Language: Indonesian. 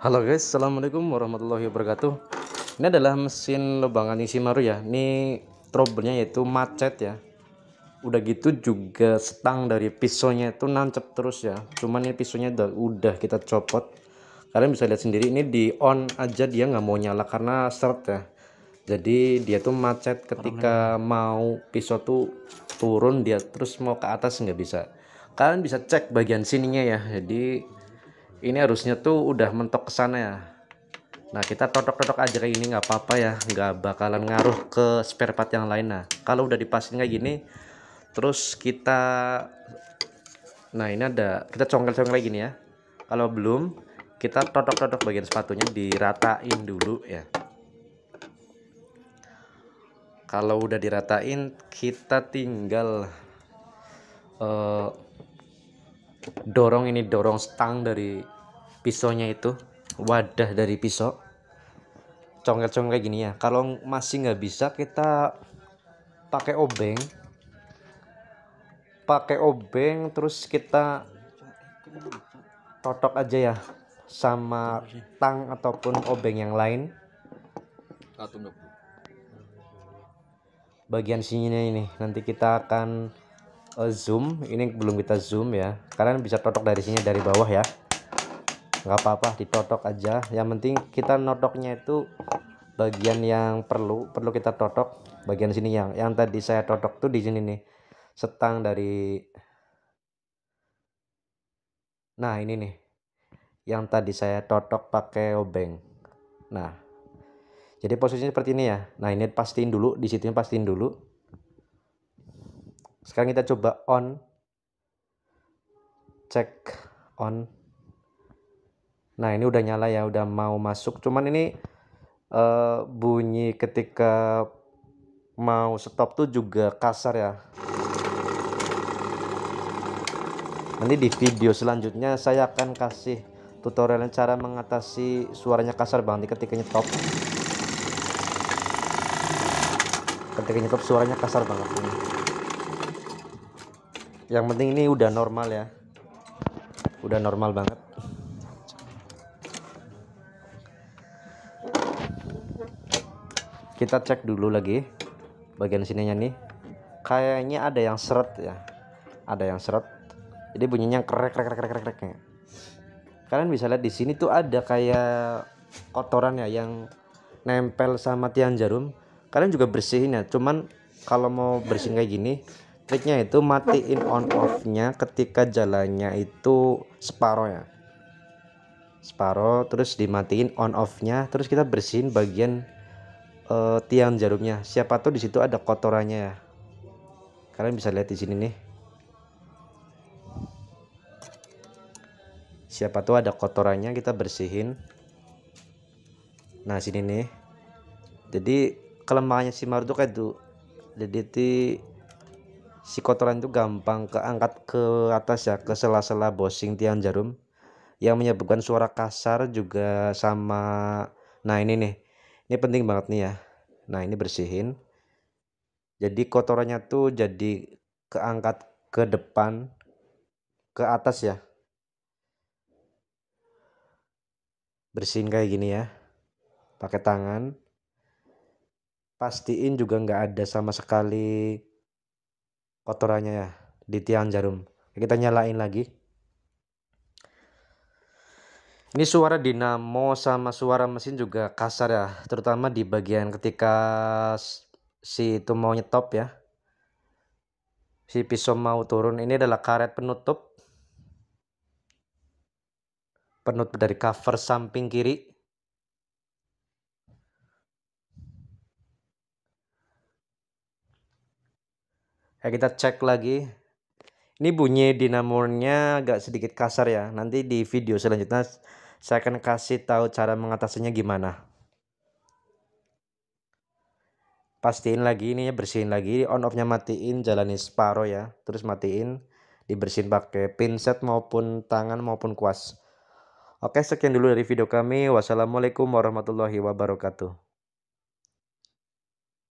Halo guys, Assalamualaikum warahmatullahi wabarakatuh Ini adalah mesin lubangan isi maru ya Ini trouble-nya yaitu macet ya Udah gitu juga stang dari pisaunya itu nancep terus ya Cuman ini pisaunya udah, udah kita copot Kalian bisa lihat sendiri ini di on aja dia nggak mau nyala karena start ya Jadi dia tuh macet ketika mau pisau tuh turun dia terus mau ke atas nggak bisa Kalian bisa cek bagian sininya ya Jadi ini harusnya tuh udah mentok ke sana ya nah kita totok-totok aja kayak gini nggak apa-apa ya nggak bakalan ngaruh ke spare part yang lain nah kalau udah dipasin kayak gini terus kita nah ini ada kita congkel-congkel kayak gini ya kalau belum kita totok-totok bagian sepatunya diratain dulu ya kalau udah diratain kita tinggal uh, dorong ini dorong stang dari pisaunya itu wadah dari pisau congkel-congkel gini ya kalau masih nggak bisa kita pakai obeng pakai obeng terus kita totok aja ya sama tang ataupun obeng yang lain bagian sininya ini nanti kita akan uh, zoom ini belum kita zoom ya kalian bisa totok dari sini dari bawah ya nggak apa-apa ditotok aja yang penting kita notoknya itu bagian yang perlu perlu kita totok bagian sini yang yang tadi saya totok tuh di sini nih setang dari nah ini nih yang tadi saya totok pakai obeng nah jadi posisinya seperti ini ya nah ini pastiin dulu di situ pastiin dulu sekarang kita coba on cek on nah ini udah nyala ya udah mau masuk cuman ini uh, bunyi ketika mau stop tuh juga kasar ya nanti di video selanjutnya saya akan kasih tutorial cara mengatasi suaranya kasar banget ketika nyetop ketika nyetop suaranya kasar banget ini yang penting ini udah normal ya udah normal banget kita cek dulu lagi bagian sininya nih kayaknya ada yang seret ya ada yang seret jadi bunyinya krek krek krek krek krek kalian bisa lihat di sini tuh ada kayak kotoran ya yang nempel sama tiang jarum kalian juga bersihin ya cuman kalau mau bersihin kayak gini Triknya itu matiin on off-nya ketika jalannya itu separoh ya. Separoh terus dimatiin on off-nya, terus kita bersihin bagian uh, tiang jarumnya. Siapa tuh disitu ada kotorannya ya. Kalian bisa lihat di sini nih. Siapa tuh ada kotorannya kita bersihin. Nah, sini nih. Jadi kelemahannya si Marduk itu jadi si kotoran itu gampang keangkat ke atas ya ke sela-sela bosing tiang jarum yang menyebabkan suara kasar juga sama nah ini nih ini penting banget nih ya nah ini bersihin jadi kotorannya tuh jadi keangkat ke depan ke atas ya bersihin kayak gini ya pakai tangan pastiin juga nggak ada sama sekali kotorannya ya di tiang jarum kita nyalain lagi ini suara dinamo sama suara mesin juga kasar ya terutama di bagian ketika si itu mau nyetop ya si pisau mau turun ini adalah karet penutup penutup dari cover samping kiri ya kita cek lagi ini bunyi dinamonya agak sedikit kasar ya nanti di video selanjutnya saya akan kasih tahu cara mengatasinya gimana pastiin lagi ini ya bersihin lagi on offnya matiin jalani separuh ya terus matiin dibersihin pakai pinset maupun tangan maupun kuas oke sekian dulu dari video kami wassalamualaikum warahmatullahi wabarakatuh